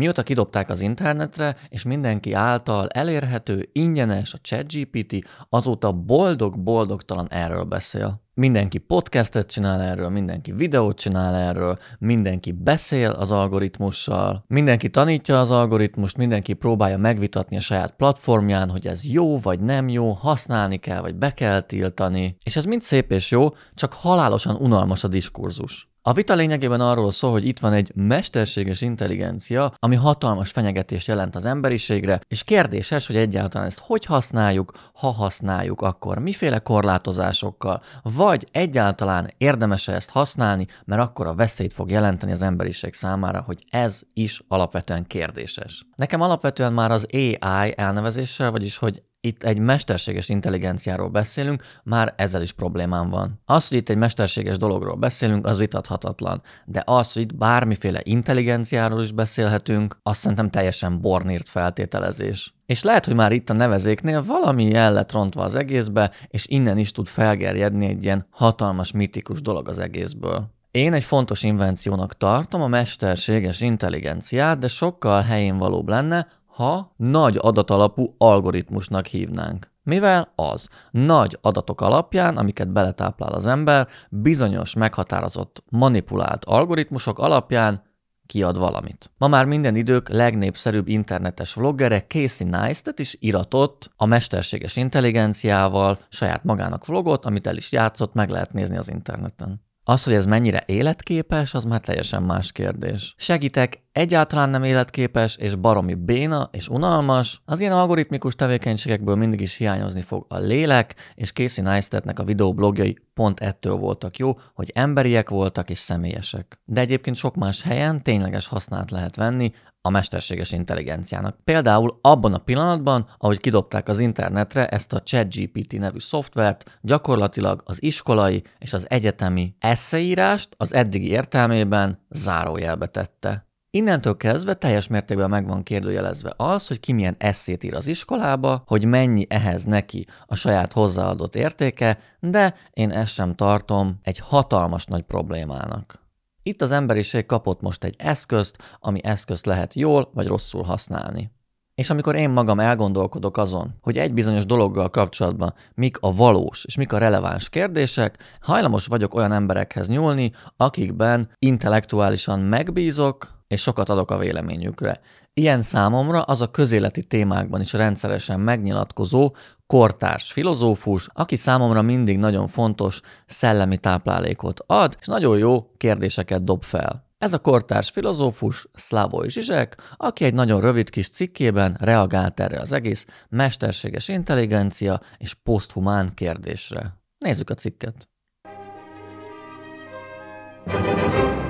Mióta kidobták az internetre, és mindenki által elérhető, ingyenes a ChatGPT, azóta boldog-boldogtalan erről beszél. Mindenki podcastet csinál erről, mindenki videót csinál erről, mindenki beszél az algoritmussal, mindenki tanítja az algoritmust, mindenki próbálja megvitatni a saját platformján, hogy ez jó vagy nem jó, használni kell vagy be kell tiltani. És ez mind szép és jó, csak halálosan unalmas a diskurzus. A vita lényegében arról szól, hogy itt van egy mesterséges intelligencia, ami hatalmas fenyegetést jelent az emberiségre, és kérdéses, hogy egyáltalán ezt hogy használjuk, ha használjuk, akkor miféle korlátozásokkal, vagy egyáltalán érdemese ezt használni, mert akkor a veszélyt fog jelenteni az emberiség számára, hogy ez is alapvetően kérdéses. Nekem alapvetően már az AI elnevezéssel, vagyis hogy itt egy mesterséges intelligenciáról beszélünk, már ezzel is problémám van. Az, hogy itt egy mesterséges dologról beszélünk, az vitathatatlan, de az, hogy itt bármiféle intelligenciáról is beszélhetünk, azt szerintem teljesen bornírt feltételezés. És lehet, hogy már itt a nevezéknél valami el lett rontva az egészbe, és innen is tud felgerjedni egy ilyen hatalmas, mitikus dolog az egészből. Én egy fontos invenciónak tartom a mesterséges intelligenciát, de sokkal helyén valóbb lenne, ha nagy adatalapú algoritmusnak hívnánk. Mivel az nagy adatok alapján, amiket beletáplál az ember, bizonyos meghatározott, manipulált algoritmusok alapján kiad valamit. Ma már minden idők legnépszerűbb internetes vloggere Casey Neistat is iratott a mesterséges intelligenciával saját magának vlogot, amit el is játszott, meg lehet nézni az interneten. Az, hogy ez mennyire életképes, az már teljesen más kérdés. Segítek, egyáltalán nem életképes, és baromi béna, és unalmas, az ilyen algoritmikus tevékenységekből mindig is hiányozni fog a lélek, és Casey Neistatnek a videoblogjai pont ettől voltak jó, hogy emberiek voltak és személyesek. De egyébként sok más helyen tényleges hasznát lehet venni, a mesterséges intelligenciának. Például abban a pillanatban, ahogy kidobták az internetre ezt a ChatGPT nevű szoftvert, gyakorlatilag az iskolai és az egyetemi eszeírást az eddigi értelmében zárójelbe tette. Innentől kezdve teljes mértékben meg van kérdőjelezve az, hogy ki milyen eszét ír az iskolába, hogy mennyi ehhez neki a saját hozzáadott értéke, de én ezt sem tartom egy hatalmas nagy problémának. Itt az emberiség kapott most egy eszközt, ami eszközt lehet jól vagy rosszul használni. És amikor én magam elgondolkodok azon, hogy egy bizonyos dologgal kapcsolatban mik a valós és mik a releváns kérdések, hajlamos vagyok olyan emberekhez nyúlni, akikben intellektuálisan megbízok, és sokat adok a véleményükre. Ilyen számomra az a közéleti témákban is rendszeresen megnyilatkozó kortárs filozófus, aki számomra mindig nagyon fontos szellemi táplálékot ad, és nagyon jó kérdéseket dob fel. Ez a kortárs filozófus Szlávoj Zsizsek, aki egy nagyon rövid kis cikkében reagált erre az egész mesterséges intelligencia és poszthumán kérdésre. Nézzük a cikket. thank you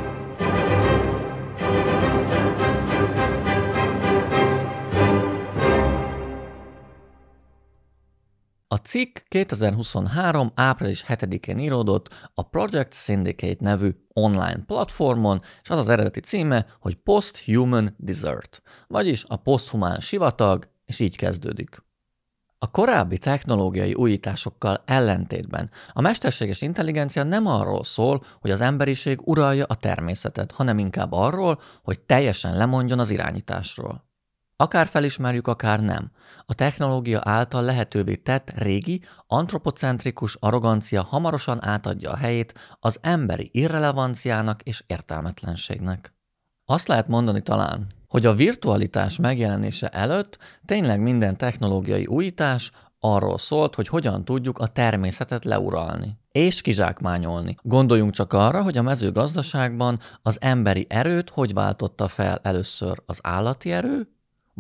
cikk 2023. április 7-én íródott a Project Syndicate nevű online platformon, és az az eredeti címe, hogy Post-Human Desert, vagyis a poszthumán sivatag, és így kezdődik. A korábbi technológiai újításokkal ellentétben a mesterséges intelligencia nem arról szól, hogy az emberiség uralja a természetet, hanem inkább arról, hogy teljesen lemondjon az irányításról. Akár felismerjük, akár nem, a technológia által lehetővé tett régi, antropocentrikus arrogancia hamarosan átadja a helyét az emberi irrelevanciának és értelmetlenségnek. Azt lehet mondani talán, hogy a virtualitás megjelenése előtt tényleg minden technológiai újítás arról szólt, hogy hogyan tudjuk a természetet leuralni és kizsákmányolni. Gondoljunk csak arra, hogy a mezőgazdaságban az emberi erőt hogy váltotta fel először az állati erő,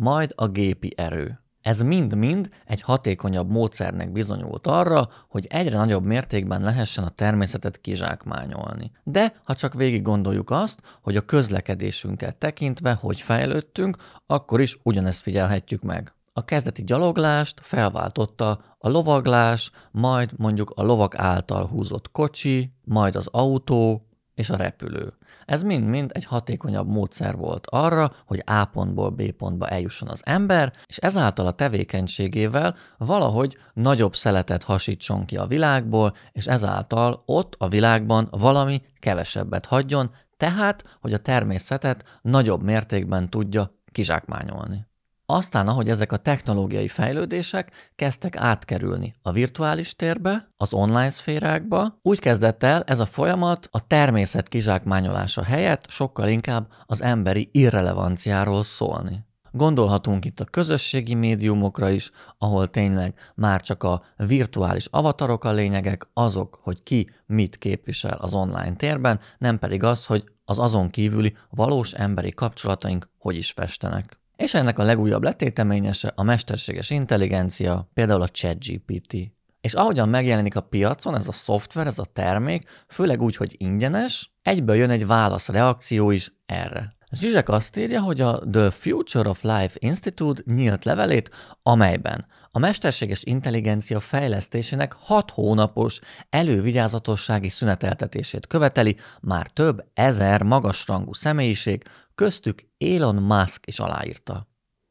majd a gépi erő. Ez mind-mind egy hatékonyabb módszernek bizonyult arra, hogy egyre nagyobb mértékben lehessen a természetet kizsákmányolni. De ha csak végig gondoljuk azt, hogy a közlekedésünket tekintve hogy fejlődtünk, akkor is ugyanezt figyelhetjük meg. A kezdeti gyaloglást felváltotta a lovaglás, majd mondjuk a lovak által húzott kocsi, majd az autó és a repülő. Ez mind-mind egy hatékonyabb módszer volt arra, hogy A pontból B pontba eljusson az ember, és ezáltal a tevékenységével valahogy nagyobb szeletet hasítson ki a világból, és ezáltal ott a világban valami kevesebbet hagyjon, tehát, hogy a természetet nagyobb mértékben tudja kizsákmányolni. Aztán, ahogy ezek a technológiai fejlődések kezdtek átkerülni a virtuális térbe, az online szférákba, úgy kezdett el ez a folyamat a természet kizsákmányolása helyett sokkal inkább az emberi irrelevanciáról szólni. Gondolhatunk itt a közösségi médiumokra is, ahol tényleg már csak a virtuális avatarok a lényegek, azok, hogy ki mit képvisel az online térben, nem pedig az, hogy az azon kívüli valós emberi kapcsolataink hogy is festenek. És ennek a legújabb letéteményese a mesterséges intelligencia, például a ChatGPT. És ahogyan megjelenik a piacon ez a szoftver, ez a termék, főleg úgy, hogy ingyenes, egyből jön egy válaszreakció is erre. Zsizsek azt írja, hogy a The Future of Life Institute nyílt levelét, amelyben a mesterséges intelligencia fejlesztésének 6 hónapos elővigyázatossági szüneteltetését követeli már több ezer magasrangú személyiség, köztük Elon Musk is aláírta.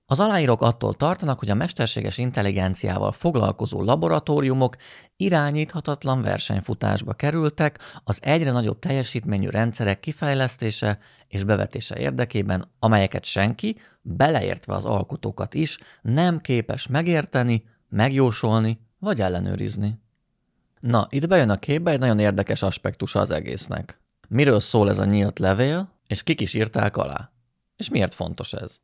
Az aláírók attól tartanak, hogy a mesterséges intelligenciával foglalkozó laboratóriumok irányíthatatlan versenyfutásba kerültek az egyre nagyobb teljesítményű rendszerek kifejlesztése és bevetése érdekében, amelyeket senki, beleértve az alkotókat is, nem képes megérteni, megjósolni vagy ellenőrizni. Na, itt bejön a képbe egy nagyon érdekes aspektus az egésznek. Miről szól ez a nyílt levél, és kik is írták alá. És miért fontos ez?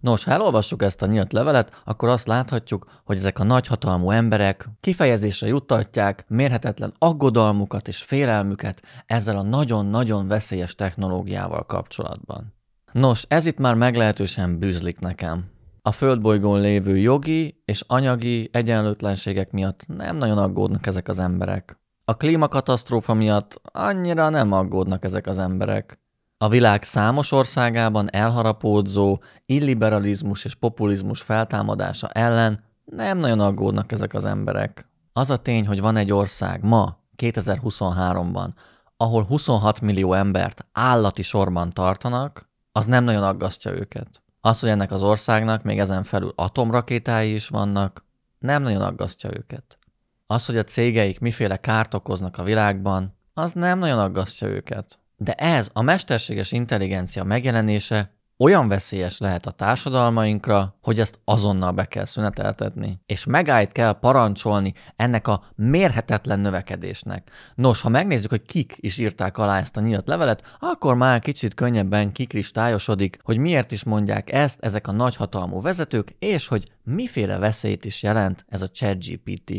Nos, ha elolvassuk ezt a nyílt levelet, akkor azt láthatjuk, hogy ezek a nagyhatalmú emberek kifejezésre juttatják mérhetetlen aggodalmukat és félelmüket ezzel a nagyon-nagyon veszélyes technológiával kapcsolatban. Nos, ez itt már meglehetősen bűzlik nekem. A földbolygón lévő jogi és anyagi egyenlőtlenségek miatt nem nagyon aggódnak ezek az emberek. A klímakatasztrófa miatt annyira nem aggódnak ezek az emberek. A világ számos országában elharapódzó illiberalizmus és populizmus feltámadása ellen nem nagyon aggódnak ezek az emberek. Az a tény, hogy van egy ország ma, 2023-ban, ahol 26 millió embert állati sorban tartanak, az nem nagyon aggasztja őket. Az, hogy ennek az országnak még ezen felül atomrakétái is vannak, nem nagyon aggasztja őket. Az, hogy a cégeik miféle kárt okoznak a világban, az nem nagyon aggasztja őket. De ez a mesterséges intelligencia megjelenése olyan veszélyes lehet a társadalmainkra, hogy ezt azonnal be kell szüneteltetni, és megállt kell parancsolni ennek a mérhetetlen növekedésnek. Nos, ha megnézzük, hogy kik is írták alá ezt a nyílt levelet, akkor már kicsit könnyebben kikristályosodik, hogy miért is mondják ezt ezek a nagyhatalmú vezetők, és hogy miféle veszélyt is jelent ez a ChatGPT.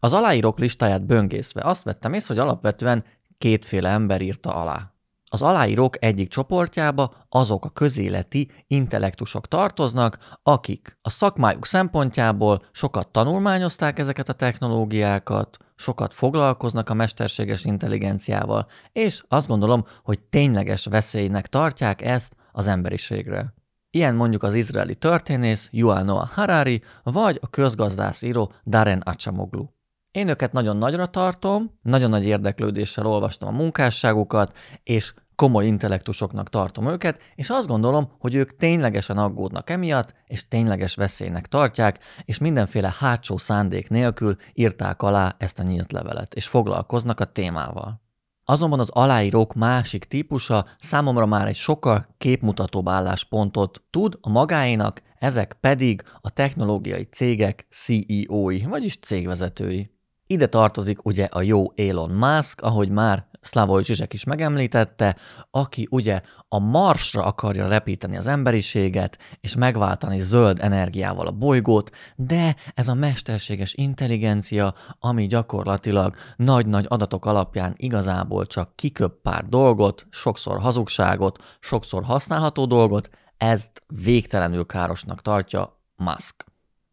Az aláírók listáját böngészve azt vettem észre, hogy alapvetően kétféle ember írta alá. Az aláírók egyik csoportjába azok a közéleti intellektusok tartoznak, akik a szakmájuk szempontjából sokat tanulmányozták ezeket a technológiákat, sokat foglalkoznak a mesterséges intelligenciával, és azt gondolom, hogy tényleges veszélynek tartják ezt az emberiségre. Ilyen mondjuk az izraeli történész Yuval Noah Harari, vagy a közgazdászíró Darren Acamoglu. Én őket nagyon nagyra tartom, nagyon nagy érdeklődéssel olvastam a munkásságukat, és komoly intellektusoknak tartom őket, és azt gondolom, hogy ők ténylegesen aggódnak emiatt, és tényleges veszélynek tartják, és mindenféle hátsó szándék nélkül írták alá ezt a nyílt levelet, és foglalkoznak a témával. Azonban az aláírók másik típusa számomra már egy sokkal képmutatóbb álláspontot tud a magáinak, ezek pedig a technológiai cégek CEO-i, vagyis cégvezetői. Ide tartozik ugye a jó Elon Musk, ahogy már Slavoj Zsizsek is megemlítette, aki ugye a Marsra akarja repíteni az emberiséget, és megváltani zöld energiával a bolygót, de ez a mesterséges intelligencia, ami gyakorlatilag nagy-nagy adatok alapján igazából csak kiköp pár dolgot, sokszor hazugságot, sokszor használható dolgot, ezt végtelenül károsnak tartja Musk.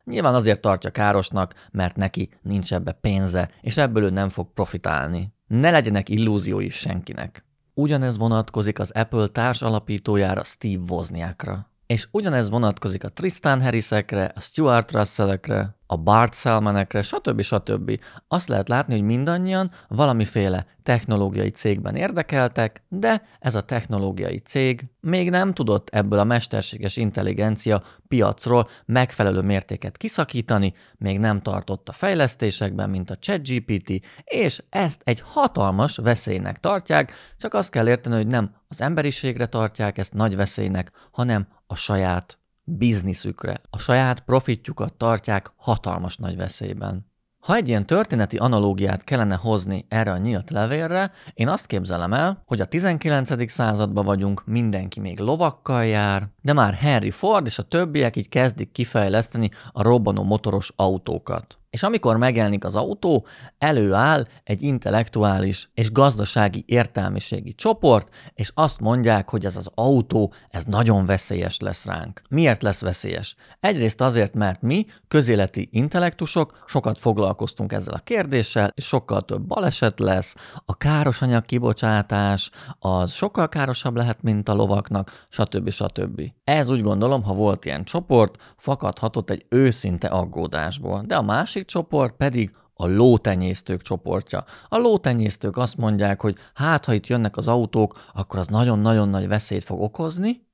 Nyilván azért tartja károsnak, mert neki nincs ebbe pénze, és ebből ő nem fog profitálni. Ne legyenek illúziói senkinek. Ugyanez vonatkozik az Apple társalapítójára Steve Wozniakra. És ugyanez vonatkozik a Tristan Harrisekre, a Stuart Russellekre, a Bart Salmanekre, stb. stb. Azt lehet látni, hogy mindannyian valamiféle technológiai cégben érdekeltek, de ez a technológiai cég még nem tudott ebből a mesterséges intelligencia piacról megfelelő mértéket kiszakítani, még nem tartott a fejlesztésekben, mint a ChatGPT, és ezt egy hatalmas veszélynek tartják, csak azt kell érteni, hogy nem az emberiségre tartják ezt nagy veszélynek, hanem a saját bizniszükre. A saját profitjukat tartják hatalmas nagy veszélyben. Ha egy ilyen történeti analógiát kellene hozni erre a nyílt levélre, én azt képzelem el, hogy a 19. században vagyunk, mindenki még lovakkal jár, de már Henry Ford és a többiek így kezdik kifejleszteni a robbanó motoros autókat. És amikor megjelenik az autó, előáll egy intellektuális és gazdasági értelmiségi csoport, és azt mondják, hogy ez az autó, ez nagyon veszélyes lesz ránk. Miért lesz veszélyes? Egyrészt azért, mert mi, közéleti intellektusok, sokat foglalkoztunk ezzel a kérdéssel, és sokkal több baleset lesz, a káros anyag kibocsátás, az sokkal károsabb lehet, mint a lovaknak, stb. stb. Ez úgy gondolom, ha volt ilyen csoport, fakadhatott egy őszinte aggódásból. De a másik másik csoport pedig a lótenyésztők csoportja. A lótenyésztők azt mondják, hogy hát, ha itt jönnek az autók, akkor az nagyon-nagyon nagy veszélyt fog okozni.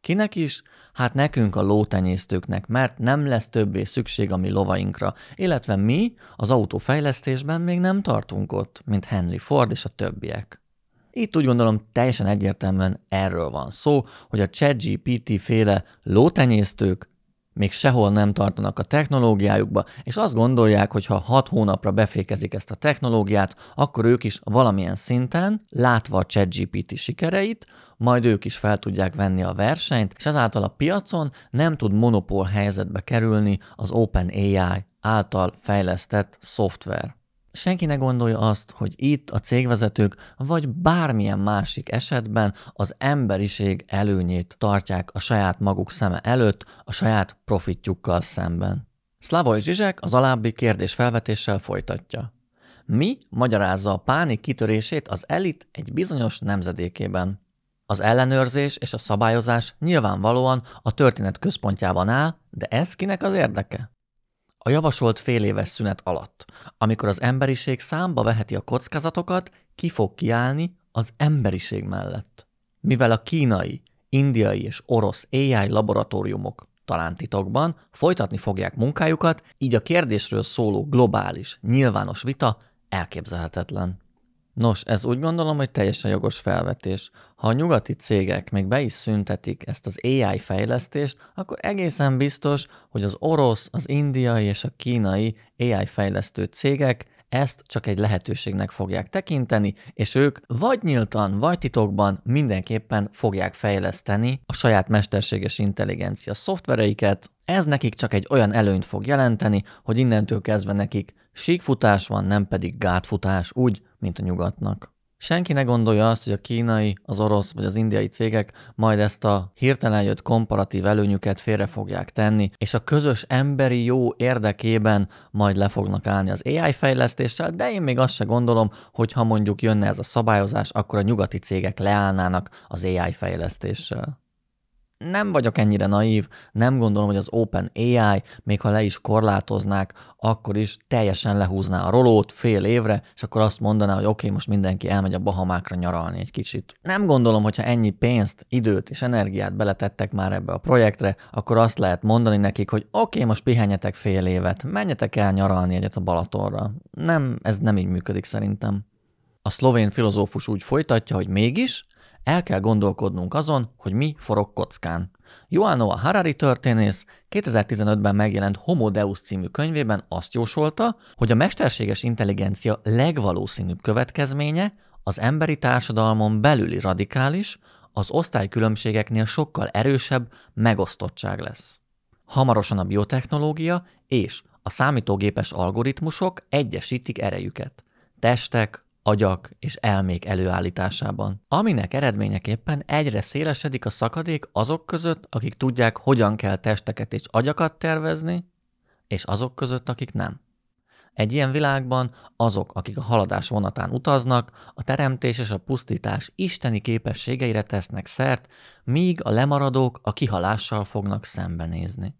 Kinek is? Hát nekünk a lótenyésztőknek, mert nem lesz többé szükség a mi lovainkra, illetve mi az autófejlesztésben még nem tartunk ott, mint Henry Ford és a többiek. Itt úgy gondolom teljesen egyértelműen erről van szó, hogy a ChatGPT féle lótenyésztők még sehol nem tartanak a technológiájukba, és azt gondolják, hogy ha hat hónapra befékezik ezt a technológiát, akkor ők is valamilyen szinten, látva a ChatGPT sikereit, majd ők is fel tudják venni a versenyt, és ezáltal a piacon nem tud monopól helyzetbe kerülni az OpenAI által fejlesztett szoftver. Senki ne gondolja azt, hogy itt a cégvezetők vagy bármilyen másik esetben az emberiség előnyét tartják a saját maguk szeme előtt, a saját profitjukkal szemben. Szlavoj Zsizsek az alábbi kérdés felvetéssel folytatja. Mi magyarázza a pánik kitörését az elit egy bizonyos nemzedékében? Az ellenőrzés és a szabályozás nyilvánvalóan a történet központjában áll, de ez kinek az érdeke? a javasolt fél éves szünet alatt, amikor az emberiség számba veheti a kockázatokat, ki fog kiállni az emberiség mellett. Mivel a kínai, indiai és orosz AI laboratóriumok talán titokban folytatni fogják munkájukat, így a kérdésről szóló globális, nyilvános vita elképzelhetetlen. Nos, ez úgy gondolom, hogy teljesen jogos felvetés. Ha a nyugati cégek még be is szüntetik ezt az AI fejlesztést, akkor egészen biztos, hogy az orosz, az indiai és a kínai AI fejlesztő cégek ezt csak egy lehetőségnek fogják tekinteni, és ők vagy nyíltan, vagy titokban mindenképpen fogják fejleszteni a saját mesterséges intelligencia szoftvereiket. Ez nekik csak egy olyan előnyt fog jelenteni, hogy innentől kezdve nekik síkfutás van, nem pedig gátfutás, úgy, mint a nyugatnak. Senki ne gondolja azt, hogy a kínai, az orosz vagy az indiai cégek majd ezt a hirtelen jött komparatív előnyüket félre fogják tenni, és a közös emberi jó érdekében majd le fognak állni az AI fejlesztéssel, de én még azt se gondolom, hogy ha mondjuk jönne ez a szabályozás, akkor a nyugati cégek leállnának az AI fejlesztéssel nem vagyok ennyire naív, nem gondolom, hogy az Open AI, még ha le is korlátoznák, akkor is teljesen lehúzná a rolót fél évre, és akkor azt mondaná, hogy oké, okay, most mindenki elmegy a Bahamákra nyaralni egy kicsit. Nem gondolom, hogyha ennyi pénzt, időt és energiát beletettek már ebbe a projektre, akkor azt lehet mondani nekik, hogy oké, okay, most pihenjetek fél évet, menjetek el nyaralni egyet a Balatonra. Nem, ez nem így működik szerintem. A szlovén filozófus úgy folytatja, hogy mégis, el kell gondolkodnunk azon, hogy mi forog kockán. Joano a Harari történész 2015-ben megjelent Homo Deus című könyvében azt jósolta, hogy a mesterséges intelligencia legvalószínűbb következménye az emberi társadalmon belüli radikális, az osztálykülönbségeknél sokkal erősebb megosztottság lesz. Hamarosan a biotechnológia és a számítógépes algoritmusok egyesítik erejüket. Testek, agyak és elmék előállításában, aminek eredményeképpen egyre szélesedik a szakadék azok között, akik tudják, hogyan kell testeket és agyakat tervezni, és azok között, akik nem. Egy ilyen világban azok, akik a haladás vonatán utaznak, a teremtés és a pusztítás isteni képességeire tesznek szert, míg a lemaradók a kihalással fognak szembenézni.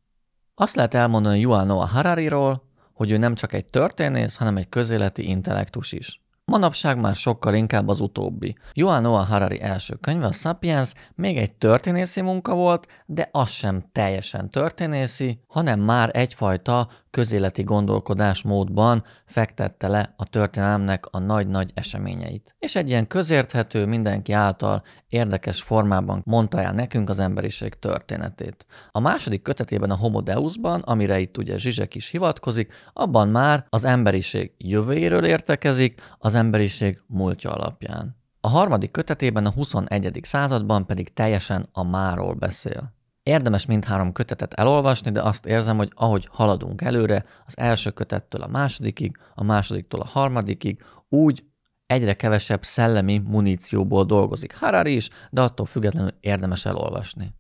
Azt lehet elmondani Juan Noah Harariról, hogy ő nem csak egy történész, hanem egy közéleti intellektus is. Manapság már sokkal inkább az utóbbi. Johan Noah Harari első könyve, a Sapiens, még egy történészi munka volt, de az sem teljesen történészi, hanem már egyfajta közéleti gondolkodásmódban fektette le a történelemnek a nagy-nagy eseményeit. És egy ilyen közérthető, mindenki által érdekes formában mondta el nekünk az emberiség történetét. A második kötetében a Homo Deusban, amire itt ugye Zsizsek is hivatkozik, abban már az emberiség jövőjéről értekezik, az emberiség múltja alapján. A harmadik kötetében a 21. században pedig teljesen a máról beszél. Érdemes mindhárom kötetet elolvasni, de azt érzem, hogy ahogy haladunk előre, az első kötettől a másodikig, a másodiktól a harmadikig, úgy egyre kevesebb szellemi munícióból dolgozik Harari is, de attól függetlenül érdemes elolvasni.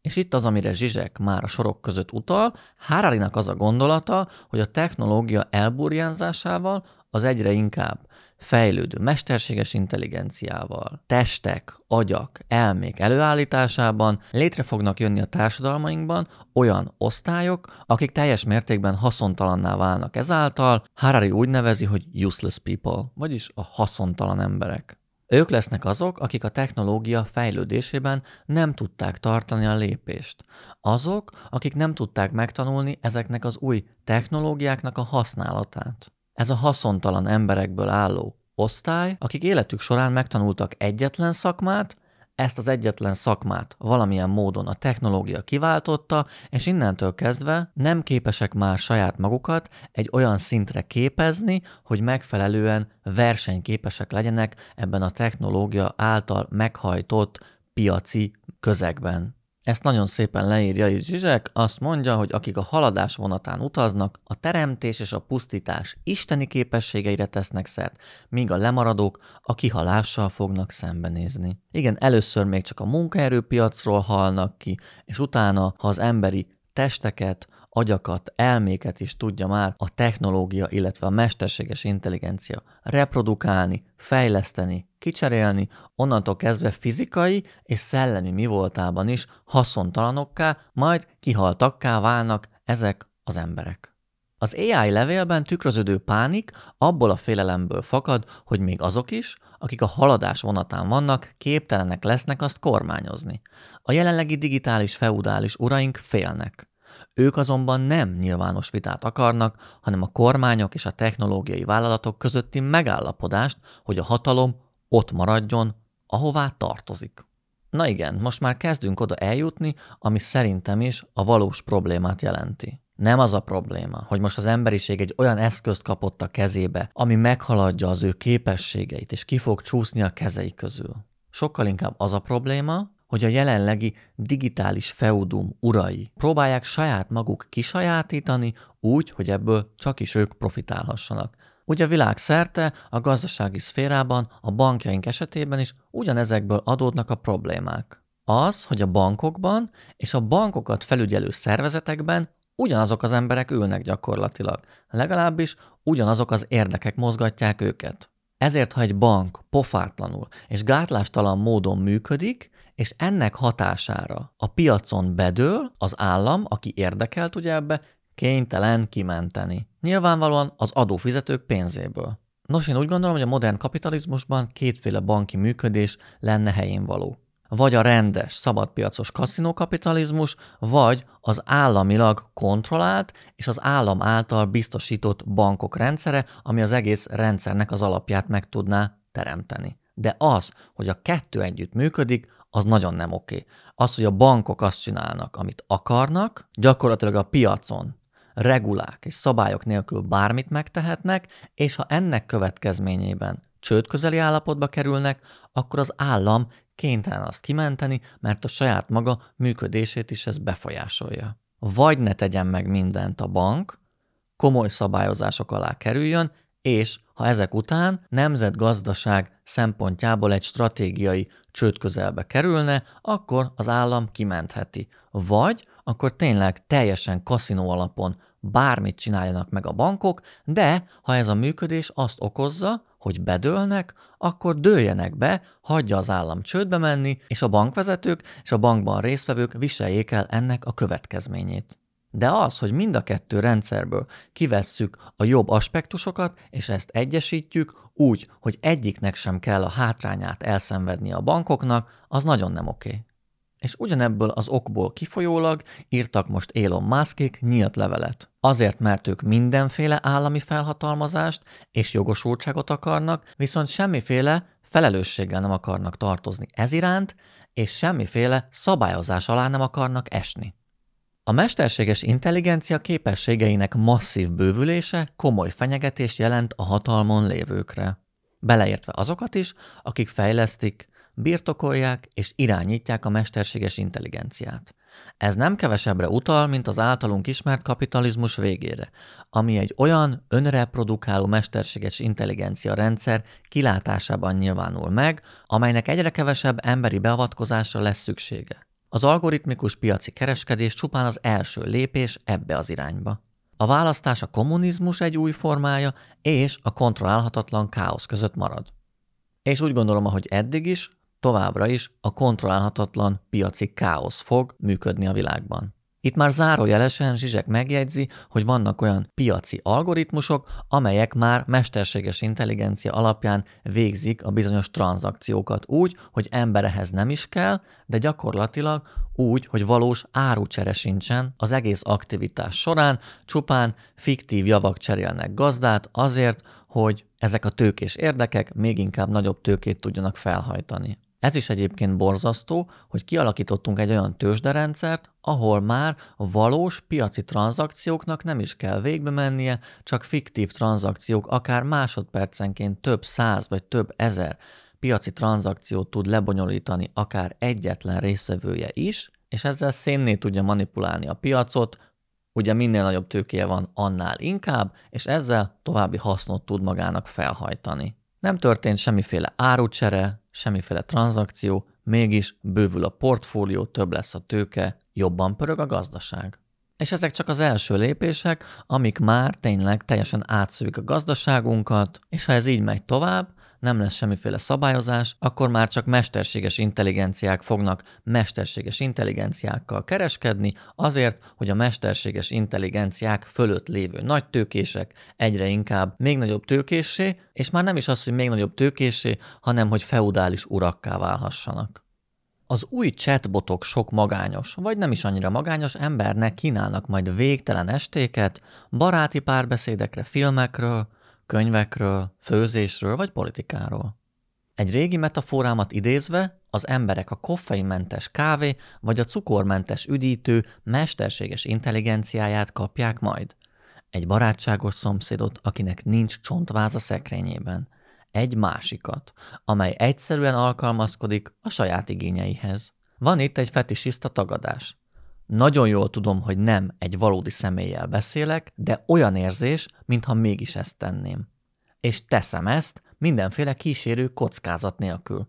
És itt az, amire Zsizsek már a sorok között utal, Hararinak az a gondolata, hogy a technológia elburjánzásával az egyre inkább fejlődő mesterséges intelligenciával, testek, agyak, elmék előállításában létre fognak jönni a társadalmainkban olyan osztályok, akik teljes mértékben haszontalanná válnak ezáltal, Harari úgy nevezi, hogy useless people, vagyis a haszontalan emberek. Ők lesznek azok, akik a technológia fejlődésében nem tudták tartani a lépést. Azok, akik nem tudták megtanulni ezeknek az új technológiáknak a használatát. Ez a haszontalan emberekből álló osztály, akik életük során megtanultak egyetlen szakmát, ezt az egyetlen szakmát valamilyen módon a technológia kiváltotta, és innentől kezdve nem képesek már saját magukat egy olyan szintre képezni, hogy megfelelően versenyképesek legyenek ebben a technológia által meghajtott piaci közegben. Ezt nagyon szépen leírja is Zsizsek, azt mondja, hogy akik a haladás vonatán utaznak, a teremtés és a pusztítás isteni képességeire tesznek szert, míg a lemaradók a kihalással fognak szembenézni. Igen, először még csak a munkaerőpiacról halnak ki, és utána, ha az emberi testeket, agyakat, elméket is tudja már a technológia, illetve a mesterséges intelligencia reprodukálni, fejleszteni, kicserélni, onnantól kezdve fizikai és szellemi mi voltában is haszontalanokká, majd kihaltakká válnak ezek az emberek. Az AI levélben tükröződő pánik abból a félelemből fakad, hogy még azok is, akik a haladás vonatán vannak, képtelenek lesznek azt kormányozni. A jelenlegi digitális feudális uraink félnek. Ők azonban nem nyilvános vitát akarnak, hanem a kormányok és a technológiai vállalatok közötti megállapodást, hogy a hatalom ott maradjon, ahová tartozik. Na igen, most már kezdünk oda eljutni, ami szerintem is a valós problémát jelenti. Nem az a probléma, hogy most az emberiség egy olyan eszközt kapott a kezébe, ami meghaladja az ő képességeit, és ki fog csúszni a kezei közül. Sokkal inkább az a probléma, hogy a jelenlegi digitális feudum urai próbálják saját maguk kisajátítani úgy, hogy ebből csak is ők profitálhassanak. Ugye világszerte a gazdasági szférában, a bankjaink esetében is ugyanezekből adódnak a problémák. Az, hogy a bankokban és a bankokat felügyelő szervezetekben ugyanazok az emberek ülnek gyakorlatilag. Legalábbis ugyanazok az érdekek mozgatják őket. Ezért, ha egy bank pofátlanul és gátlástalan módon működik, és ennek hatására a piacon bedől, az állam, aki érdekelt ugye ebbe, kénytelen kimenteni. Nyilvánvalóan az adófizetők pénzéből. Nos, én úgy gondolom, hogy a modern kapitalizmusban kétféle banki működés lenne helyén való vagy a rendes, szabadpiacos kaszinókapitalizmus, vagy az államilag kontrollált és az állam által biztosított bankok rendszere, ami az egész rendszernek az alapját meg tudná teremteni. De az, hogy a kettő együtt működik, az nagyon nem oké. Az, hogy a bankok azt csinálnak, amit akarnak, gyakorlatilag a piacon regulák és szabályok nélkül bármit megtehetnek, és ha ennek következményében csőd közeli állapotba kerülnek, akkor az állam kénytelen azt kimenteni, mert a saját maga működését is ez befolyásolja. Vagy ne tegyen meg mindent a bank, komoly szabályozások alá kerüljön, és ha ezek után nemzetgazdaság szempontjából egy stratégiai csőd közelbe kerülne, akkor az állam kimentheti. Vagy akkor tényleg teljesen kaszinó alapon bármit csináljanak meg a bankok, de ha ez a működés azt okozza, hogy bedőlnek, akkor dőljenek be, hagyja az állam csődbe menni, és a bankvezetők és a bankban résztvevők viseljék el ennek a következményét. De az, hogy mind a kettő rendszerből kivesszük a jobb aspektusokat, és ezt egyesítjük úgy, hogy egyiknek sem kell a hátrányát elszenvedni a bankoknak, az nagyon nem oké. És ugyanebből az okból kifolyólag írtak most Elon Muskék nyílt levelet. Azért, mert ők mindenféle állami felhatalmazást és jogosultságot akarnak, viszont semmiféle felelősséggel nem akarnak tartozni ez iránt, és semmiféle szabályozás alá nem akarnak esni. A mesterséges intelligencia képességeinek masszív bővülése komoly fenyegetést jelent a hatalmon lévőkre, beleértve azokat is, akik fejlesztik, birtokolják és irányítják a mesterséges intelligenciát. Ez nem kevesebbre utal, mint az általunk ismert kapitalizmus végére, ami egy olyan önreprodukáló mesterséges intelligencia rendszer kilátásában nyilvánul meg, amelynek egyre kevesebb emberi beavatkozásra lesz szüksége. Az algoritmikus piaci kereskedés csupán az első lépés ebbe az irányba. A választás a kommunizmus egy új formája és a kontrollálhatatlan káosz között marad. És úgy gondolom, ahogy eddig is, Továbbra is a kontrollálhatatlan piaci káosz fog működni a világban. Itt már zárójelesen Zsizsek megjegyzi, hogy vannak olyan piaci algoritmusok, amelyek már mesterséges intelligencia alapján végzik a bizonyos tranzakciókat úgy, hogy emberehez nem is kell, de gyakorlatilag úgy, hogy valós árucsere sincsen az egész aktivitás során, csupán fiktív javak cserélnek gazdát azért, hogy ezek a tőkés érdekek még inkább nagyobb tőkét tudjanak felhajtani. Ez is egyébként borzasztó, hogy kialakítottunk egy olyan tőzsderendszert, ahol már valós piaci tranzakcióknak nem is kell végbe mennie, csak fiktív tranzakciók akár másodpercenként több száz vagy több ezer piaci tranzakciót tud lebonyolítani akár egyetlen részvevője is, és ezzel szénné tudja manipulálni a piacot, ugye minél nagyobb tőkéje van, annál inkább, és ezzel további hasznot tud magának felhajtani. Nem történt semmiféle árucsere, semmiféle tranzakció, mégis bővül a portfólió, több lesz a tőke, jobban pörög a gazdaság. És ezek csak az első lépések, amik már tényleg teljesen átszűk a gazdaságunkat, és ha ez így megy tovább, nem lesz semmiféle szabályozás, akkor már csak mesterséges intelligenciák fognak mesterséges intelligenciákkal kereskedni, azért, hogy a mesterséges intelligenciák fölött lévő nagy tőkések egyre inkább még nagyobb tőkésé, és már nem is az, hogy még nagyobb tőkésé, hanem hogy feudális urakká válhassanak. Az új chatbotok sok magányos, vagy nem is annyira magányos embernek kínálnak majd végtelen estéket, baráti párbeszédekre, filmekről, könyvekről, főzésről vagy politikáról. Egy régi metaforámat idézve, az emberek a koffeinmentes kávé vagy a cukormentes üdítő mesterséges intelligenciáját kapják majd. Egy barátságos szomszédot, akinek nincs csontváz a szekrényében. Egy másikat, amely egyszerűen alkalmazkodik a saját igényeihez. Van itt egy fetisiszta tagadás. Nagyon jól tudom, hogy nem egy valódi személlyel beszélek, de olyan érzés, mintha mégis ezt tenném. És teszem ezt mindenféle kísérő kockázat nélkül.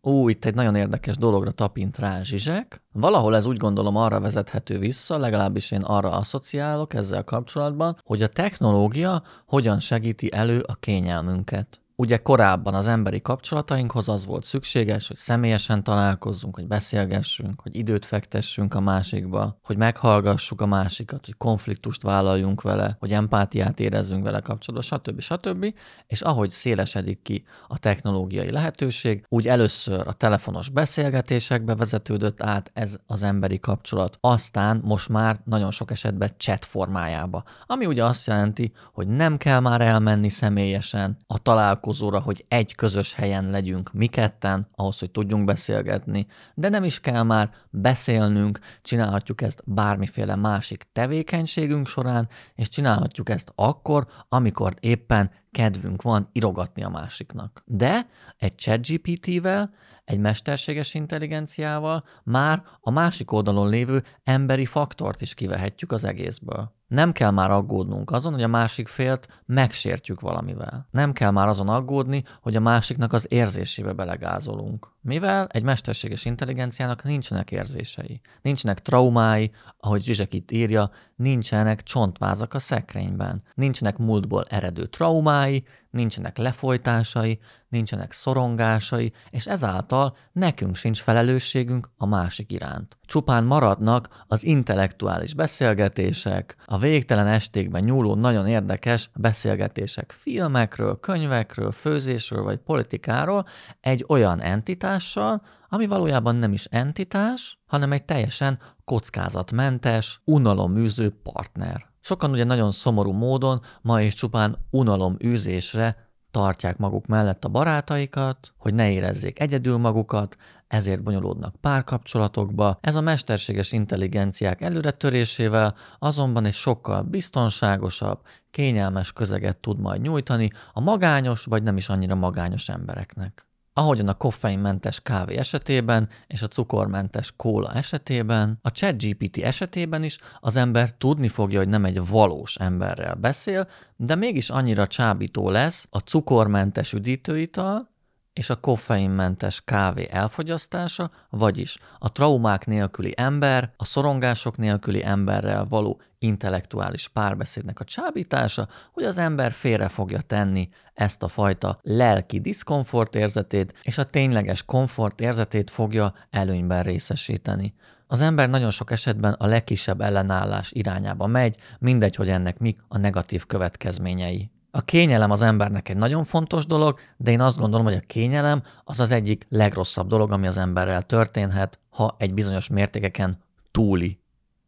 Ú, itt egy nagyon érdekes dologra tapint rá Zsizsek. Valahol ez úgy gondolom arra vezethető vissza, legalábbis én arra asszociálok ezzel kapcsolatban, hogy a technológia hogyan segíti elő a kényelmünket ugye korábban az emberi kapcsolatainkhoz az volt szükséges, hogy személyesen találkozzunk, hogy beszélgessünk, hogy időt fektessünk a másikba, hogy meghallgassuk a másikat, hogy konfliktust vállaljunk vele, hogy empátiát érezzünk vele kapcsolatban, stb. stb. És ahogy szélesedik ki a technológiai lehetőség, úgy először a telefonos beszélgetésekbe vezetődött át ez az emberi kapcsolat, aztán most már nagyon sok esetben chat formájába, ami ugye azt jelenti, hogy nem kell már elmenni személyesen a találkozásra, találkozóra, hogy egy közös helyen legyünk mi ketten, ahhoz, hogy tudjunk beszélgetni, de nem is kell már beszélnünk, csinálhatjuk ezt bármiféle másik tevékenységünk során, és csinálhatjuk ezt akkor, amikor éppen kedvünk van irogatni a másiknak. De egy ChatGPT-vel, egy mesterséges intelligenciával már a másik oldalon lévő emberi faktort is kivehetjük az egészből. Nem kell már aggódnunk azon, hogy a másik félt megsértjük valamivel. Nem kell már azon aggódni, hogy a másiknak az érzésébe belegázolunk. Mivel egy mesterséges intelligenciának nincsenek érzései, nincsenek traumái, ahogy Zsizsek itt írja, nincsenek csontvázak a szekrényben, nincsenek múltból eredő traumái, nincsenek lefolytásai, nincsenek szorongásai, és ezáltal nekünk sincs felelősségünk a másik iránt. Csupán maradnak az intellektuális beszélgetések, a végtelen estékben nyúló nagyon érdekes beszélgetések filmekről, könyvekről, főzésről vagy politikáról egy olyan entitás, kihívással, ami valójában nem is entitás, hanem egy teljesen kockázatmentes, unaloműző partner. Sokan ugye nagyon szomorú módon ma is csupán unaloműzésre tartják maguk mellett a barátaikat, hogy ne érezzék egyedül magukat, ezért bonyolódnak párkapcsolatokba. Ez a mesterséges intelligenciák előretörésével azonban egy sokkal biztonságosabb, kényelmes közeget tud majd nyújtani a magányos vagy nem is annyira magányos embereknek. Ahogyan a koffeinmentes kávé esetében és a cukormentes kóla esetében, a ChatGPT esetében is az ember tudni fogja, hogy nem egy valós emberrel beszél, de mégis annyira csábító lesz a cukormentes üdítőital, és a koffeinmentes kávé elfogyasztása, vagyis a traumák nélküli ember, a szorongások nélküli emberrel való intellektuális párbeszédnek a csábítása, hogy az ember félre fogja tenni ezt a fajta lelki diszkomfort érzetét, és a tényleges komfort érzetét fogja előnyben részesíteni. Az ember nagyon sok esetben a legkisebb ellenállás irányába megy, mindegy, hogy ennek mik a negatív következményei. A kényelem az embernek egy nagyon fontos dolog, de én azt gondolom, hogy a kényelem az az egyik legrosszabb dolog, ami az emberrel történhet, ha egy bizonyos mértékeken túli.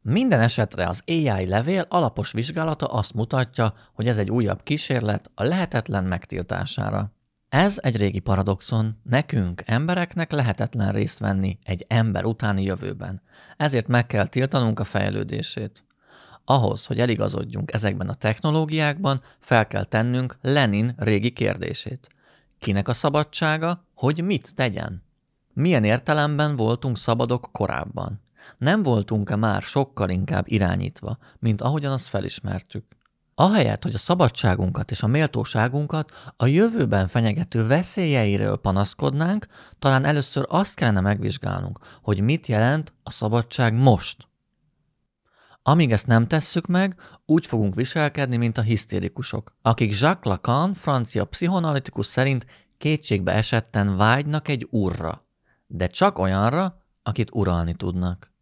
Minden esetre az AI levél alapos vizsgálata azt mutatja, hogy ez egy újabb kísérlet a lehetetlen megtiltására. Ez egy régi paradoxon, nekünk, embereknek lehetetlen részt venni egy ember utáni jövőben. Ezért meg kell tiltanunk a fejlődését. Ahhoz, hogy eligazodjunk ezekben a technológiákban, fel kell tennünk Lenin régi kérdését. Kinek a szabadsága, hogy mit tegyen? Milyen értelemben voltunk szabadok korábban? Nem voltunk-e már sokkal inkább irányítva, mint ahogyan azt felismertük? Ahelyett, hogy a szabadságunkat és a méltóságunkat a jövőben fenyegető veszélyeiről panaszkodnánk, talán először azt kellene megvizsgálnunk, hogy mit jelent a szabadság most. Amíg ezt nem tesszük meg, úgy fogunk viselkedni, mint a hisztérikusok, akik Jacques Lacan, francia pszichoanalitikus szerint kétségbe esetten vágynak egy urra, de csak olyanra, akit uralni tudnak.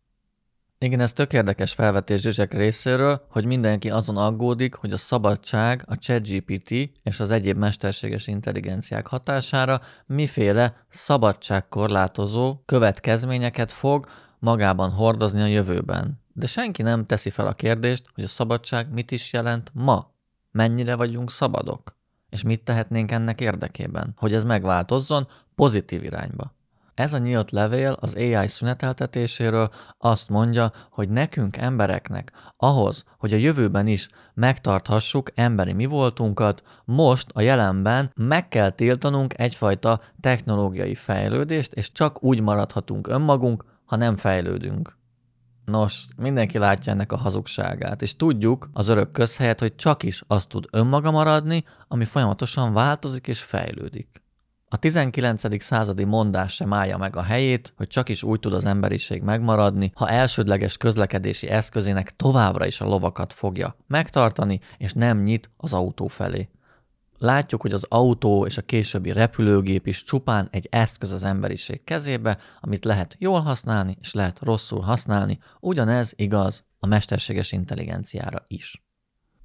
Igen, ez tök érdekes felvetés Zsizsek részéről, hogy mindenki azon aggódik, hogy a szabadság, a ChatGPT és az egyéb mesterséges intelligenciák hatására miféle szabadságkorlátozó következményeket fog magában hordozni a jövőben. De senki nem teszi fel a kérdést, hogy a szabadság mit is jelent ma. Mennyire vagyunk szabadok? És mit tehetnénk ennek érdekében, hogy ez megváltozzon pozitív irányba? Ez a nyílt levél az AI szüneteltetéséről azt mondja, hogy nekünk embereknek ahhoz, hogy a jövőben is megtarthassuk emberi mi voltunkat, most a jelenben meg kell tiltanunk egyfajta technológiai fejlődést, és csak úgy maradhatunk önmagunk, ha nem fejlődünk. Nos, mindenki látja ennek a hazugságát, és tudjuk az örök közhelyet, hogy csak is az tud önmaga maradni, ami folyamatosan változik és fejlődik. A 19. századi mondás sem állja meg a helyét, hogy csak is úgy tud az emberiség megmaradni, ha elsődleges közlekedési eszközének továbbra is a lovakat fogja megtartani, és nem nyit az autó felé látjuk, hogy az autó és a későbbi repülőgép is csupán egy eszköz az emberiség kezébe, amit lehet jól használni, és lehet rosszul használni, ugyanez igaz a mesterséges intelligenciára is.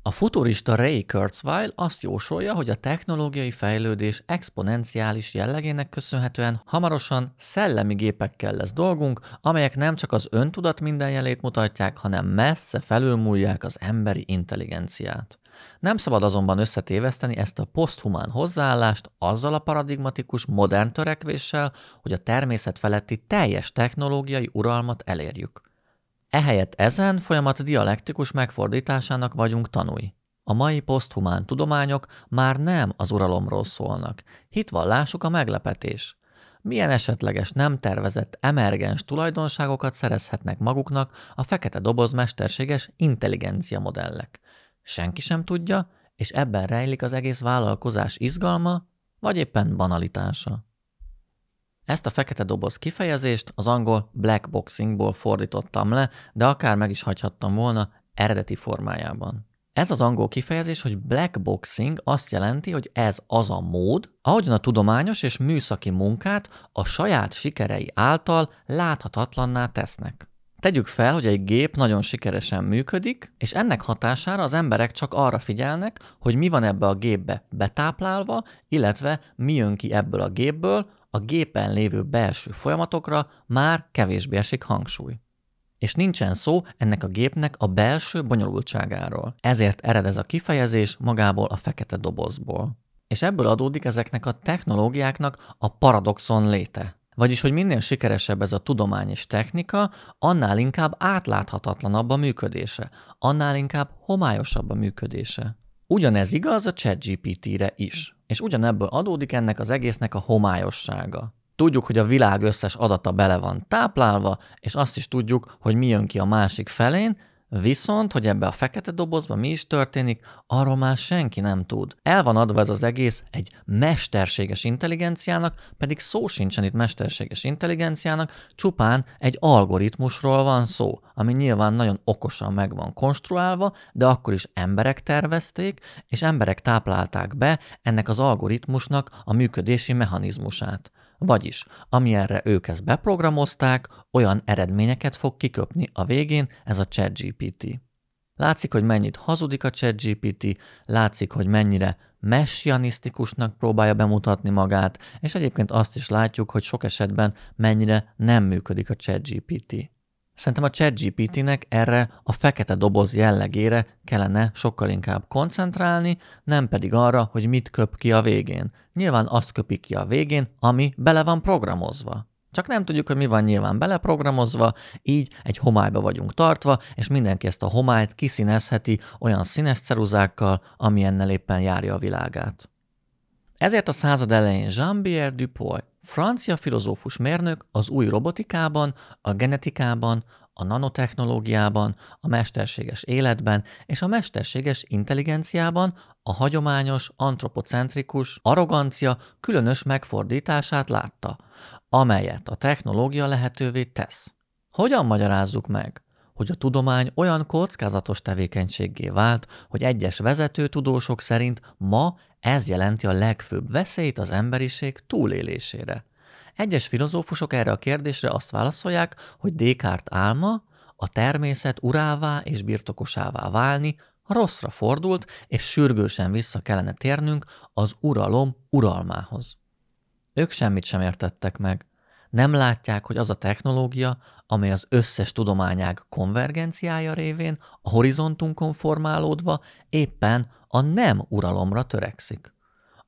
A futurista Ray Kurzweil azt jósolja, hogy a technológiai fejlődés exponenciális jellegének köszönhetően hamarosan szellemi gépekkel lesz dolgunk, amelyek nem csak az öntudat minden jelét mutatják, hanem messze felülmúlják az emberi intelligenciát. Nem szabad azonban összetéveszteni ezt a poszthumán hozzáállást azzal a paradigmatikus modern törekvéssel, hogy a természet feletti teljes technológiai uralmat elérjük. Ehelyett ezen folyamat dialektikus megfordításának vagyunk tanúi. A mai poszthumán tudományok már nem az uralomról szólnak, hitvallásuk a meglepetés. Milyen esetleges nem tervezett emergens tulajdonságokat szerezhetnek maguknak a fekete doboz mesterséges intelligencia modellek – Senki sem tudja, és ebben rejlik az egész vállalkozás izgalma, vagy éppen banalitása. Ezt a fekete doboz kifejezést az angol black boxingból fordítottam le, de akár meg is hagyhattam volna eredeti formájában. Ez az angol kifejezés, hogy black boxing azt jelenti, hogy ez az a mód, ahogyan a tudományos és műszaki munkát a saját sikerei által láthatatlanná tesznek. Tegyük fel, hogy egy gép nagyon sikeresen működik, és ennek hatására az emberek csak arra figyelnek, hogy mi van ebbe a gépbe betáplálva, illetve mi jön ki ebből a gépből, a gépen lévő belső folyamatokra már kevésbé esik hangsúly. És nincsen szó ennek a gépnek a belső bonyolultságáról. Ezért ered ez a kifejezés magából a fekete dobozból. És ebből adódik ezeknek a technológiáknak a paradoxon léte. Vagyis, hogy minél sikeresebb ez a tudomány és technika, annál inkább átláthatatlanabb a működése, annál inkább homályosabb a működése. Ugyanez igaz a ChatGPT-re is, és ugyanebből adódik ennek az egésznek a homályossága. Tudjuk, hogy a világ összes adata bele van táplálva, és azt is tudjuk, hogy mi jön ki a másik felén, Viszont, hogy ebbe a fekete dobozba mi is történik, arról már senki nem tud. El van adva ez az egész egy mesterséges intelligenciának, pedig szó sincsen itt mesterséges intelligenciának, csupán egy algoritmusról van szó, ami nyilván nagyon okosan meg van konstruálva, de akkor is emberek tervezték, és emberek táplálták be ennek az algoritmusnak a működési mechanizmusát. Vagyis, amilyenre ők ezt beprogramozták, olyan eredményeket fog kiköpni a végén ez a ChatGPT. Látszik, hogy mennyit hazudik a ChatGPT, látszik, hogy mennyire messianisztikusnak próbálja bemutatni magát, és egyébként azt is látjuk, hogy sok esetben mennyire nem működik a ChatGPT. Szerintem a ChatGPT-nek erre a fekete doboz jellegére kellene sokkal inkább koncentrálni, nem pedig arra, hogy mit köp ki a végén. Nyilván azt köpi ki a végén, ami bele van programozva. Csak nem tudjuk, hogy mi van nyilván beleprogramozva, így egy homályba vagyunk tartva, és mindenki ezt a homályt kiszínezheti olyan színes ceruzákkal, ami ennél éppen járja a világát. Ezért a század elején Jean-Pierre Dupont Francia filozófus mérnök az új robotikában, a genetikában, a nanotechnológiában, a mesterséges életben és a mesterséges intelligenciában a hagyományos, antropocentrikus arrogancia különös megfordítását látta, amelyet a technológia lehetővé tesz. Hogyan magyarázzuk meg? hogy a tudomány olyan kockázatos tevékenységgé vált, hogy egyes vezető tudósok szerint ma ez jelenti a legfőbb veszélyt az emberiség túlélésére. Egyes filozófusok erre a kérdésre azt válaszolják, hogy Descartes álma a természet urává és birtokosává válni rosszra fordult, és sürgősen vissza kellene térnünk az uralom uralmához. Ők semmit sem értettek meg. Nem látják, hogy az a technológia, amely az összes tudományág konvergenciája révén, a horizontunkon formálódva éppen a nem uralomra törekszik.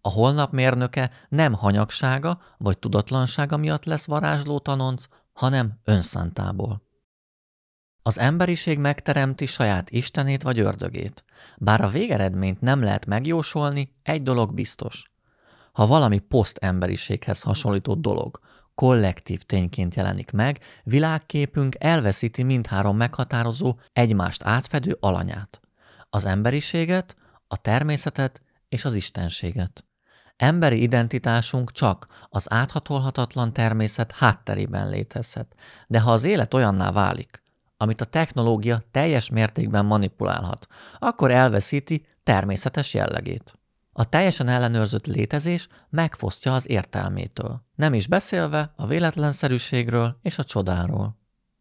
A holnap mérnöke nem hanyagsága vagy tudatlansága miatt lesz varázsló tanonc, hanem önszántából. Az emberiség megteremti saját istenét vagy ördögét. Bár a végeredményt nem lehet megjósolni, egy dolog biztos. Ha valami posztemberiséghez hasonlított dolog – kollektív tényként jelenik meg, világképünk elveszíti mindhárom meghatározó, egymást átfedő alanyát. Az emberiséget, a természetet és az istenséget. Emberi identitásunk csak az áthatolhatatlan természet hátterében létezhet, de ha az élet olyanná válik, amit a technológia teljes mértékben manipulálhat, akkor elveszíti természetes jellegét. A teljesen ellenőrzött létezés megfosztja az értelmétől, nem is beszélve a véletlenszerűségről és a csodáról.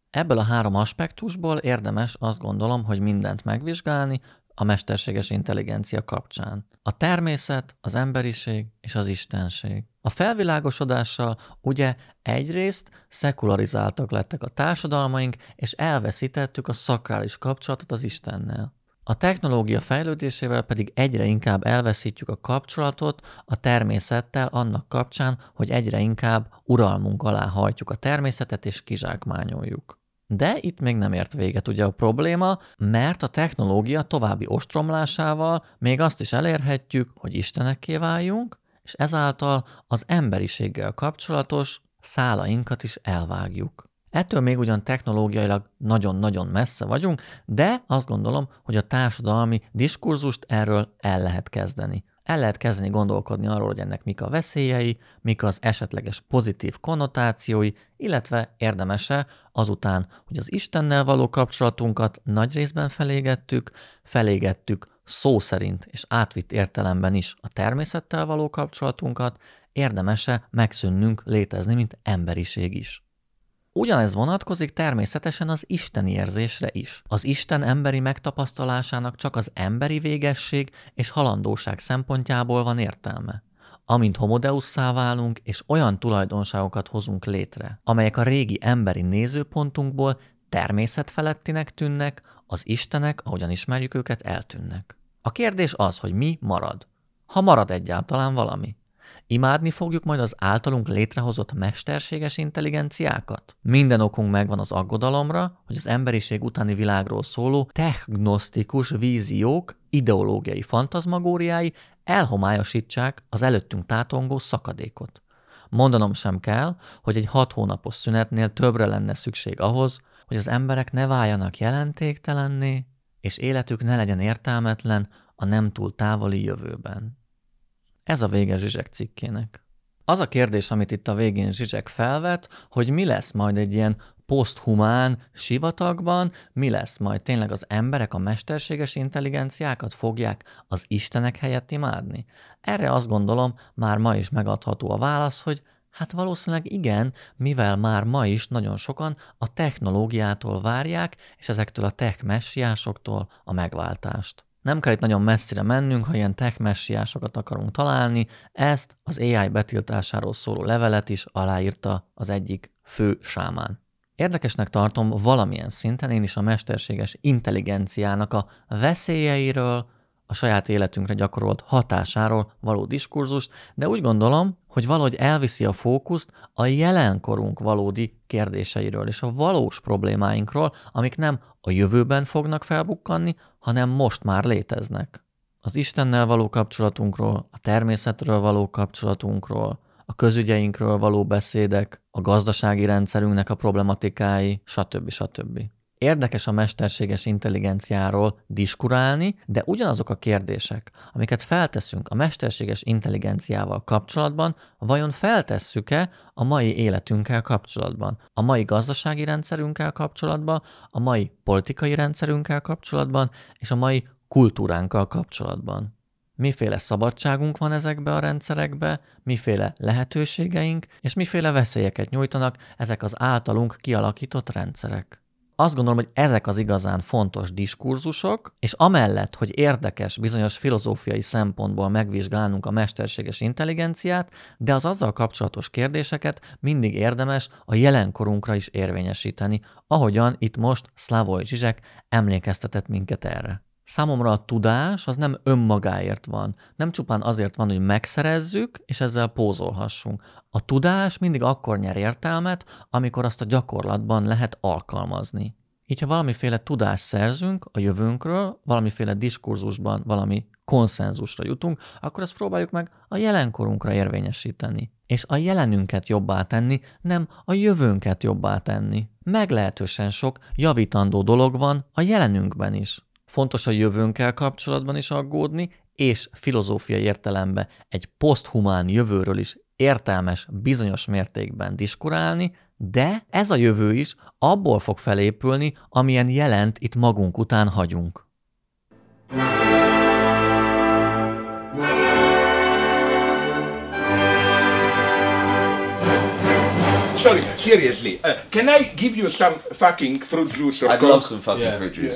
Ebből a három aspektusból érdemes azt gondolom, hogy mindent megvizsgálni a mesterséges intelligencia kapcsán. A természet, az emberiség és az istenség. A felvilágosodással ugye egyrészt szekularizáltak lettek a társadalmaink, és elveszítettük a szakrális kapcsolatot az Istennel. A technológia fejlődésével pedig egyre inkább elveszítjük a kapcsolatot a természettel annak kapcsán, hogy egyre inkább uralmunk alá hajtjuk a természetet és kizsákmányoljuk. De itt még nem ért véget ugye a probléma, mert a technológia további ostromlásával még azt is elérhetjük, hogy istenekké váljunk, és ezáltal az emberiséggel kapcsolatos szálainkat is elvágjuk. Ettől még ugyan technológiailag nagyon-nagyon messze vagyunk, de azt gondolom, hogy a társadalmi diskurzust erről el lehet kezdeni. El lehet kezdeni gondolkodni arról, hogy ennek mik a veszélyei, mik az esetleges pozitív konnotációi, illetve érdemese azután, hogy az Istennel való kapcsolatunkat nagy részben felégettük, felégettük szó szerint és átvitt értelemben is a természettel való kapcsolatunkat, érdemese megszűnnünk létezni, mint emberiség is. Ugyanez vonatkozik természetesen az isteni érzésre is. Az Isten emberi megtapasztalásának csak az emberi végesség és halandóság szempontjából van értelme. Amint homodeusszá válunk, és olyan tulajdonságokat hozunk létre, amelyek a régi emberi nézőpontunkból természetfelettinek tűnnek, az istenek, ahogyan ismerjük őket, eltűnnek. A kérdés az, hogy mi marad. Ha marad egyáltalán valami. Imádni fogjuk majd az általunk létrehozott mesterséges intelligenciákat? Minden okunk megvan az aggodalomra, hogy az emberiség utáni világról szóló technosztikus víziók, ideológiai fantazmagóriái elhomályosítsák az előttünk tátongó szakadékot. Mondanom sem kell, hogy egy hat hónapos szünetnél többre lenne szükség ahhoz, hogy az emberek ne váljanak jelentéktelenné, és életük ne legyen értelmetlen a nem túl távoli jövőben. Ez a vége Zsizsek cikkének. Az a kérdés, amit itt a végén Zsizsek felvet, hogy mi lesz majd egy ilyen poszthumán sivatagban, mi lesz majd tényleg az emberek a mesterséges intelligenciákat fogják az istenek helyett imádni? Erre azt gondolom, már ma is megadható a válasz, hogy Hát valószínűleg igen, mivel már ma is nagyon sokan a technológiától várják, és ezektől a tech messiásoktól a megváltást. Nem kell itt nagyon messzire mennünk, ha ilyen tech messiásokat akarunk találni, ezt az AI betiltásáról szóló levelet is aláírta az egyik fő sámán. Érdekesnek tartom valamilyen szinten én is a mesterséges intelligenciának a veszélyeiről, a saját életünkre gyakorolt hatásáról való diskurzust, de úgy gondolom, hogy valahogy elviszi a fókuszt a jelenkorunk valódi kérdéseiről és a valós problémáinkról, amik nem a jövőben fognak felbukkanni, hanem most már léteznek. Az Istennel való kapcsolatunkról, a természetről való kapcsolatunkról, a közügyeinkről való beszédek, a gazdasági rendszerünknek a problematikái, stb. stb. Érdekes a mesterséges intelligenciáról diskurálni, de ugyanazok a kérdések, amiket felteszünk a mesterséges intelligenciával kapcsolatban, vajon feltesszük-e a mai életünkkel kapcsolatban, a mai gazdasági rendszerünkkel kapcsolatban, a mai politikai rendszerünkkel kapcsolatban és a mai kultúránkkal kapcsolatban. Miféle szabadságunk van ezekbe a rendszerekbe, miféle lehetőségeink, és miféle veszélyeket nyújtanak ezek az általunk kialakított rendszerek azt gondolom, hogy ezek az igazán fontos diskurzusok, és amellett, hogy érdekes bizonyos filozófiai szempontból megvizsgálnunk a mesterséges intelligenciát, de az azzal kapcsolatos kérdéseket mindig érdemes a jelenkorunkra is érvényesíteni, ahogyan itt most Slavoj Zsizsek emlékeztetett minket erre. Számomra a tudás az nem önmagáért van. Nem csupán azért van, hogy megszerezzük, és ezzel pózolhassunk. A tudás mindig akkor nyer értelmet, amikor azt a gyakorlatban lehet alkalmazni. Így ha valamiféle tudást szerzünk a jövőnkről, valamiféle diskurzusban valami konszenzusra jutunk, akkor ezt próbáljuk meg a jelenkorunkra érvényesíteni. És a jelenünket jobbá tenni, nem a jövőnket jobbá tenni. Meglehetősen sok javítandó dolog van a jelenünkben is fontos a jövőnkkel kapcsolatban is aggódni, és filozófiai értelemben egy poszthumán jövőről is értelmes bizonyos mértékben diskurálni, de ez a jövő is abból fog felépülni, amilyen jelent itt magunk után hagyunk. Sorry, seriously, uh, can I give you some fucking fruit juice or I'd coke? love some fucking Yeah. fruit juice.